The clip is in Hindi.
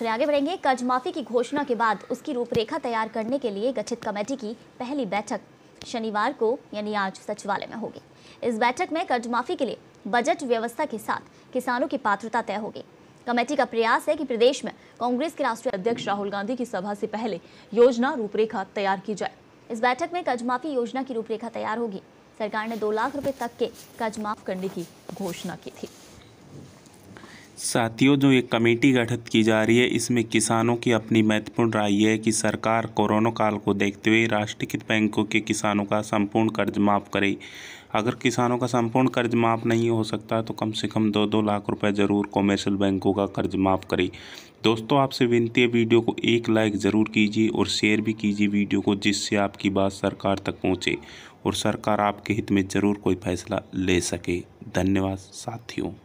चले आगे बढ़ेंगे कर्ज माफी की घोषणा के बाद उसकी रूपरेखा तैयार करने के लिए गठित कमेटी की पहली बैठक शनिवार को यानी आज सचिवालय में होगी इस बैठक में कर्ज माफी के लिए बजट व्यवस्था के साथ किसानों की पात्रता तय होगी कमेटी का प्रयास है कि प्रदेश में कांग्रेस के राष्ट्रीय अध्यक्ष राहुल गांधी की सभा से पहले योजना रूपरेखा तैयार की जाए इस बैठक में कर्ज माफी योजना की रूपरेखा तैयार होगी सरकार ने दो लाख रुपए तक के कर्ज माफ करने की घोषणा की थी साथियों जो ये कमेटी गठित की जा रही है इसमें किसानों की अपनी महत्वपूर्ण राय है कि सरकार कोरोना काल को देखते हुए राष्ट्रीयकृत बैंकों के किसानों का संपूर्ण कर्ज माफ़ करे अगर किसानों का संपूर्ण कर्ज माफ़ नहीं हो सकता तो कम से कम दो दो लाख रुपए ज़रूर कॉमर्शियल बैंकों का कर्ज माफ़ करे दोस्तों आपसे विनती है वीडियो को एक लाइक ज़रूर कीजिए और शेयर भी कीजिए वीडियो को जिससे आपकी बात सरकार तक पहुँचे और सरकार आपके हित में ज़रूर कोई फैसला ले सके धन्यवाद साथियों